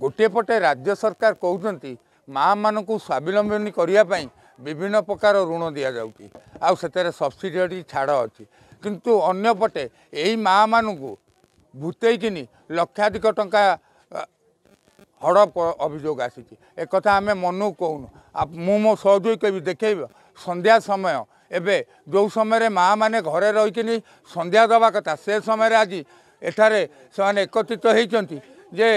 ଗୋଟିଏ ପଟେ ରାଜ୍ୟ ସରକାର କହୁଛନ୍ତି ମାଆମାନଙ୍କୁ ସ୍ୱାବଲମ୍ବିନୀ କରିବା ପାଇଁ ବିଭିନ୍ନ ପ୍ରକାର ଋଣ ଦିଆଯାଉଛି ଆଉ ସେଥିରେ ସବସିଡ଼ି ଛାଡ଼ ଅଛି କିନ୍ତୁ ଅନ୍ୟପଟେ ଏଇ ମାଆମାନଙ୍କୁ ଭୁତେଇକିନି ଲକ୍ଷାଧିକ ଟଙ୍କା ହଡ଼ପ ଅଭିଯୋଗ ଆସିଛି ଏକଥା ଆମେ ମନକୁ କହୁନୁ ମୁଁ ମୋ ସହଯୋଗୀ କେବି ଦେଖେଇବ ସନ୍ଧ୍ୟା ସମୟ ଏବେ ଯେଉଁ ସମୟରେ ମାଆମାନେ ଘରେ ରହିକିନି ସନ୍ଧ୍ୟା ଦେବା କଥା ସେ ସମୟରେ ଆଜି ଏଠାରେ ସେମାନେ ଏକତ୍ରିତ ହୋଇଛନ୍ତି ଯେ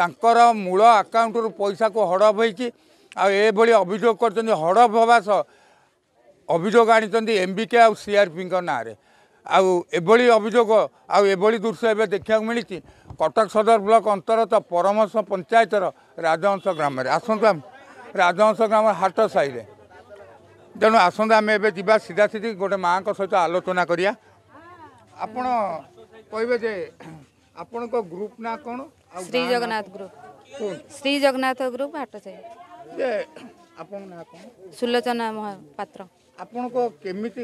ତାଙ୍କର ମୂଳ ଆକାଉଣ୍ଟରୁ ପଇସାକୁ ହଡ଼ପ ହୋଇଛି ଆଉ ଏଭଳି ଅଭିଯୋଗ କରିଛନ୍ତି ହଡ଼ପ ହେବା ସହ ଅଭିଯୋଗ ଆଣିଛନ୍ତି ଏମ୍ ବି କେ ଆଉ ସିଆର୍ପିଙ୍କ ନାଁରେ ଆଉ ଏଭଳି ଅଭିଯୋଗ ଆଉ ଏଭଳି ଦୃଶ୍ୟ ଏବେ ଦେଖିବାକୁ ମିଳିଛି କଟକ ସଦର ବ୍ଲକ ଅନ୍ତର୍ଗତ ପରମଶ ପଞ୍ଚାୟତର ରାଜହଂସ ଗ୍ରାମରେ ଆସନ୍ତୁ ଆମେ ରାଜହଂସ ଗ୍ରାମ ହାଟ ସାହିରେ ତେଣୁ ଆସନ୍ତୁ ଆମେ ଏବେ ଯିବା ସିଧାସିଧି ଗୋଟେ ମାଆଙ୍କ ସହିତ ଆଲୋଚନା କରିବା ଆପଣ କହିବେ ଯେ ଆପଣଙ୍କ ଗ୍ରୁପ୍ ନାଁ କ'ଣ ଶ୍ରୀ ଜଗନ୍ନାଥ ଗ୍ରୁପ୍ ଶ୍ରୀ ଜଗନ୍ନାଥ ଗ୍ରୁପ୍ ହାଟସାହି ଆପଣଙ୍କ ନାଁ କ'ଣ ସୁଲୋଚନା ମହାପାତ୍ର ଆପଣଙ୍କ କେମିତି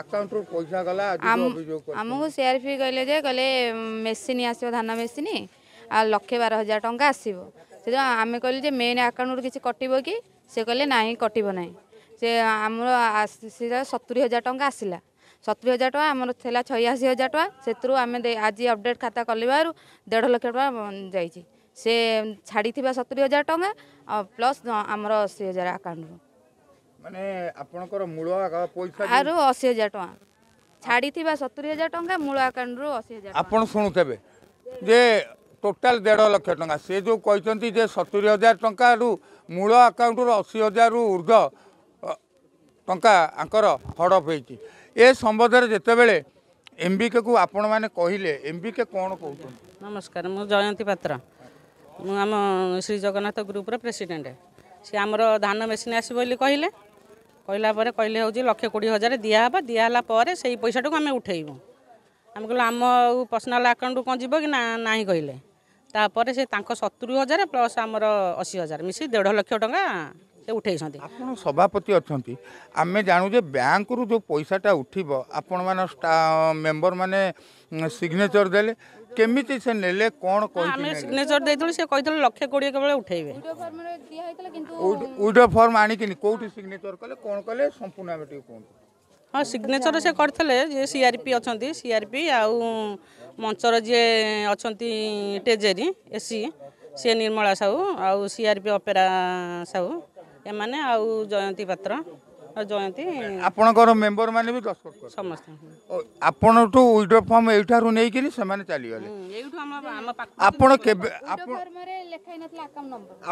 ଆକାଉଣ୍ଟରୁ ପଇସା ଗଲା ଆମକୁ ସିଆର୍ପି କହିଲେ ଯେ କହିଲେ ମେସିନ୍ ଆସିବ ଧାନ ମେସିନ୍ ଆଉ ଲକ୍ଷେ ବାର ହଜାର ଟଙ୍କା ଆସିବ ସେଥିପାଇଁ ଆମେ କହିଲୁ ଯେ ମେନ୍ ଆକାଉଣ୍ଟରୁ କିଛି କଟିବ କି ସେ କହିଲେ ନାହିଁ କଟିବ ନାହିଁ ସେ ଆମର ଆସିଲା ସତୁରି ହଜାର ଟଙ୍କା ଆସିଲା ସତୁରି ହଜାର ଟଙ୍କା ଆମର ଥିଲା ଛୟାଅଶୀ ହଜାର ଟଙ୍କା ସେଥିରୁ ଆମେ ଆଜି ଅପଡ଼େଟ୍ ଖାତା କଲିବାରୁ ଦେଢ଼ ଲକ୍ଷ ଟଙ୍କା ଯାଇଛି ସେ ଛାଡ଼ିଥିବା ସତୁରି ହଜାର ଟଙ୍କା ପ୍ଲସ୍ ଆମର ଅଶୀ ହଜାର ଆକାଉଣ୍ଟରୁ ମାନେ ଆପଣଙ୍କର ମୂଳ ପଇସା ଆରୁ ଅଶୀ ହଜାର ଟଙ୍କା ଛାଡ଼ିଥିବା ସତୁରି ହଜାର ଟଙ୍କା ମୂଳ ଆକାଉଣ୍ଟରୁ ଅଶୀ ହଜାର ଆପଣ ଶୁଣୁଥିବେ ଯେ ଟୋଟାଲ ଦେଢ଼ ଲକ୍ଷ ଟଙ୍କା ସେ ଯେଉଁ କହିଛନ୍ତି ଯେ ସତୁରି ହଜାର ଟଙ୍କାରୁ ମୂଳ ଆକାଉଣ୍ଟରୁ ଅଶୀ ହଜାରରୁ ଉର୍ଦ୍ଧ ଟଙ୍କା ଆଙ୍କର ହଡ଼ପ ହେଇଛି ଏ ସମ୍ବନ୍ଧରେ ଯେତେବେଳେ ଏମ୍ ବି କେକୁ ଆପଣମାନେ କହିଲେ ଏମ୍ ବି କେ କ'ଣ କହୁଛନ୍ତି ନମସ୍କାର ମୁଁ ଜୟନ୍ତୀ ପାତ୍ର ମୁଁ ଆମ ଶ୍ରୀ ଜଗନ୍ନାଥ ଗ୍ରୁପ୍ର ପ୍ରେସିଡ଼େଣ୍ଟ ସେ ଆମର ଧାନ ମେସିନ୍ ଆସିବ ବୋଲି କହିଲେ କହିଲା ପରେ କହିଲେ ହେଉଛି ଲକ୍ଷେ କୋଡ଼ିଏ ହଜାର ଦିଆହେବ ଦିଆହେଲା ପରେ ସେଇ ପଇସାଟାକୁ ଆମେ ଉଠେଇବୁ ଆମେ କହିଲୁ ଆମ ଆଉ ପର୍ସନାଲ୍ ଆକାଉଣ୍ଟକୁ କ'ଣ ଯିବ କି ନା ନାହିଁ କହିଲେ ତାପରେ ସେ ତାଙ୍କ ସତୁରି ହଜାର ପ୍ଲସ୍ ଆମର ଅଶୀ ହଜାର ମିଶି ଦେଢ଼ ଲକ୍ଷ ଟଙ୍କା ସେ ଉଠାଇଛନ୍ତି ଆପଣ ସଭାପତି ଅଛନ୍ତି ଆମେ ଜାଣୁ ଯେ ବ୍ୟାଙ୍କରୁ ଯେଉଁ ପଇସାଟା ଉଠିବ ଆପଣମାନେ ମେମ୍ବରମାନେ ସିଗ୍ନେଚର ଦେଲେ କେମିତି ସେ ନେଲେ କ'ଣ ଆମେ ସିଗ୍ନେଚର ଦେଇଥିଲୁ ସେ କହିଥିଲେ ଲକ୍ଷେ କୋଡ଼ିଏ କେବଳ ଉଠେଇବେ ଉଇଡ଼ ଫର୍ମ ଆଣିକିନି କେଉଁଠି ସିଗ୍ନେଚର କଲେ କ'ଣ କଲେ ସମ୍ପୂର୍ଣ୍ଣ ଆମେ ଟିକେ କୁହନ୍ତୁ ହଁ ସିଗ୍ନେଚର ସେ କରିଥିଲେ ଯିଏ ସିଆର୍ପି ଅଛନ୍ତି ସିଆର୍ପି ଆଉ ମଞ୍ଚର ଯିଏ ଅଛନ୍ତି ଟେଜେରୀ ଏସି ସିଏ ନିର୍ମଳା ସାହୁ ଆଉ ସିଆର୍ପି ଅପେରା ସାହୁ ଏମାନେ ଆଉ ଜୟନ୍ତୀ ପାତ୍ର ଜୟନ୍ତୀ ଆପଣଙ୍କର ମେମ୍ବର ମାନେ ବି ସମସ୍ତେ ଆପଣଠୁ ୱିଡ୍ରୋ ଫର୍ମ ଏଇଠାରୁ ନେଇକିରି ସେମାନେ ଚାଲିଗଲେ ଆପଣ କେବେ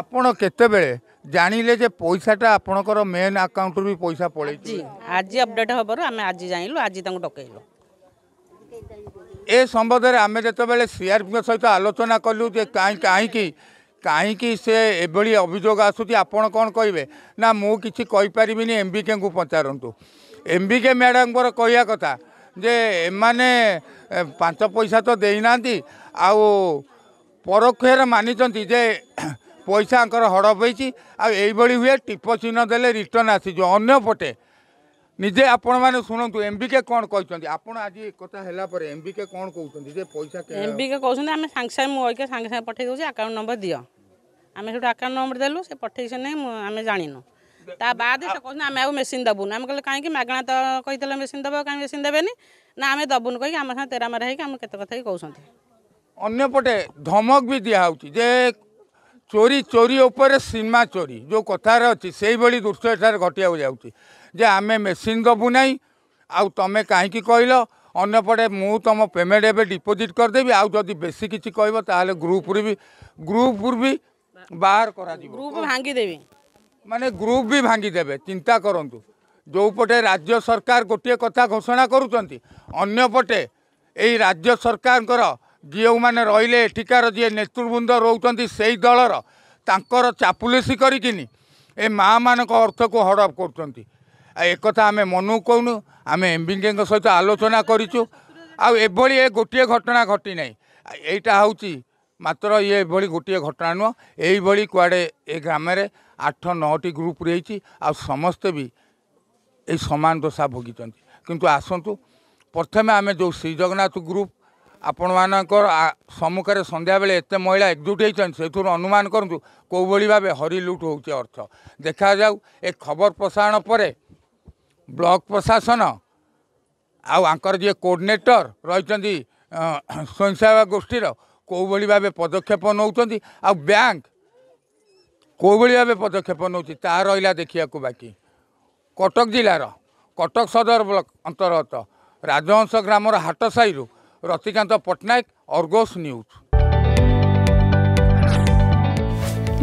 ଆପଣ କେତେବେଳେ ଜାଣିଲେ ଯେ ପଇସାଟା ଆପଣଙ୍କର ମେନ୍ ଆକାଉଣ୍ଟରୁ ବି ପଇସା ପଳେଇଛି ଆଜି ଅପଡେଟ୍ ହେବାରୁ ଆମେ ଆଜି ଜାଣିଲୁ ଆଜି ତାଙ୍କୁ ଡକେଇଲୁ ଏ ସମ୍ବନ୍ଧରେ ଆମେ ଯେତେବେଳେ ସିଆର୍ପିଙ୍କ ସହିତ ଆଲୋଚନା କଲୁ ଯେ କାହିଁ କାହିଁକି କାହିଁକି ସେ ଏଭଳି ଅଭିଯୋଗ ଆସୁଛି ଆପଣ କ'ଣ କହିବେ ନା ମୁଁ କିଛି କହିପାରିବିନି ଏମ୍ ବି କେଙ୍କୁ ପଚାରନ୍ତୁ ଏମ୍ ବି କେ ମ୍ୟାଡ଼ାମଙ୍କର କହିବା କଥା ଯେ ଏମାନେ ପାଞ୍ଚ ପଇସା ତ ଦେଇନାହାନ୍ତି ଆଉ ପରୋକ୍ଷରେ ମାନିଛନ୍ତି ଯେ ପଇସାଙ୍କର ହଡ଼ପ ହେଇଛି ଆଉ ଏଇଭଳି ହୁଏ ଟିପ ଚିହ୍ନ ଦେଲେ ରିଟର୍ଣ୍ଣ ଆସିଯିବ ଅନ୍ୟପଟେ ନିଜେ ଆପଣମାନେ ଶୁଣନ୍ତୁ ଏମ୍ବିକେ କ'ଣ କହିଛନ୍ତି ଆପଣ ଆଜି କଥା ହେଲା ପରେ ଏମ୍ବିକେ କ'ଣ କହୁଛନ୍ତି ଯେ ପଇସା ଏମ୍ବିକେ କହୁଛନ୍ତି ଆମେ ସାଙ୍ଗେ ସାଙ୍ଗେ ମୁଁ ଅଇକା ସାଙ୍ଗେ ସାଙ୍ଗେ ପଠେଇ ଦେଉଛି ଆକାଉଣ୍ଟ ନମ୍ବର ଦିଅ ଆମେ ସେଠୁ ଆକାଉଣ୍ଟ ନମ୍ବର ଦେଲୁ ସେ ପଠେଇଛି ନାହିଁ ଆମେ ଜାଣିନୁ ତା ବାଦ ସେ କହୁଛନ୍ତି ଆମେ ଆଉ ମେସିନ୍ ଦେବୁନି ଆମେ କହିଲେ କାହିଁକି ମାଗଣା ତ କହିଥିଲେ ମେସିନ୍ ଦେବ କାହିଁକି ମେସିନ୍ ଦେବେନି ନା ଆମେ ଦେବୁନି କହିକି ଆମ ସାଙ୍ଗେ ତେରାମେରା ହେଇକି ଆମେ କେତେ କଥା କହୁଛନ୍ତି ଅନ୍ୟପଟେ ଧମକ ବି ଦିଆହେଉଛି ଯେ ଚୋରି ଚୋରି ଉପରେ ସୀମା ଚୋରି ଯେଉଁ କଥାରେ ଅଛି ସେଇଭଳି ଦୃଶ୍ୟ ଏଠାରେ ଘଟିବାକୁ ଯାଉଛି ଯେ ଆମେ ମେସିନ୍ ଦେବୁ ନାହିଁ ଆଉ ତୁମେ କାହିଁକି କହିଲ ଅନ୍ୟପଟେ ମୁଁ ତୁମ ପେମେଣ୍ଟ ଏବେ ଡିପୋଜିଟ୍ କରିଦେବି ଆଉ ଯଦି ବେଶୀ କିଛି କହିବ ତାହେଲେ ଗ୍ରୁପ୍ରୁ ବି ଗ୍ରୁପ୍ରୁ ବି ବାହାର କରାଯିବ ଗ୍ରୁପ୍ ଭାଙ୍ଗିଦେବି ମାନେ ଗ୍ରୁପ୍ ବି ଭାଙ୍ଗିଦେବେ ଚିନ୍ତା କରନ୍ତୁ ଯେଉଁପଟେ ରାଜ୍ୟ ସରକାର ଗୋଟିଏ କଥା ଘୋଷଣା କରୁଛନ୍ତି ଅନ୍ୟପଟେ ଏଇ ରାଜ୍ୟ ସରକାରଙ୍କର ଯେଉଁମାନେ ରହିଲେ ଏଠିକାର ଯିଏ ନେତୃବୃନ୍ଦ ରହୁଛନ୍ତି ସେଇ ଦଳର ତାଙ୍କର ଚାପୁଲିସି କରିକିନି ଏ ମାଆମାନଙ୍କ ଅର୍ଥକୁ ହଡ଼ପ କରୁଛନ୍ତି ଏକଥା ଆମେ ମନକୁ କହୁନୁ ଆମେ ଏମ୍ ବିଙ୍କେଙ୍କ ସହିତ ଆଲୋଚନା କରିଛୁ ଆଉ ଏଭଳି ଏ ଗୋଟିଏ ଘଟଣା ଘଟି ନାହିଁ ଏଇଟା ହେଉଛି ମାତ୍ର ଇଏ ଏଭଳି ଗୋଟିଏ ଘଟଣା ନୁହଁ ଏଇଭଳି କୁଆଡ଼େ ଏ ଗ୍ରାମରେ ଆଠ ନଅଟି ଗ୍ରୁପ୍ ରହିଛି ଆଉ ସମସ୍ତେ ବି ଏଇ ସମାନ ଦଶା ଭୋଗିଛନ୍ତି କିନ୍ତୁ ଆସନ୍ତୁ ପ୍ରଥମେ ଆମେ ଯେଉଁ ଶ୍ରୀଜଗନ୍ନାଥ ଗ୍ରୁପ୍ ଆପଣମାନଙ୍କର ସମ୍ମୁଖରେ ସନ୍ଧ୍ୟାବେଳେ ଏତେ ମହିଳା ଏକଜୁଟ ହେଇଛନ୍ତି ସେଥିରୁ ଅନୁମାନ କରନ୍ତୁ କେଉଁଭଳି ଭାବେ ହରିଲୁଟ୍ ହେଉଛି ଅର୍ଥ ଦେଖାଯାଉ ଏ ଖବର ପ୍ରସାରଣ ପରେ ब्लक प्रशासन आउँ कोर्डनेटर रह स्वयंस गोष्ठी र केही भावे पदक्षेप न आउ ब्याङ्क कोही भाव पदक्षेप्क बाँकी कटक जा कटक सदर ब्लक अंतर्गत राजंस ग्राम हाटसा रतिकांत पट्टनायक अर्गोस न्यूज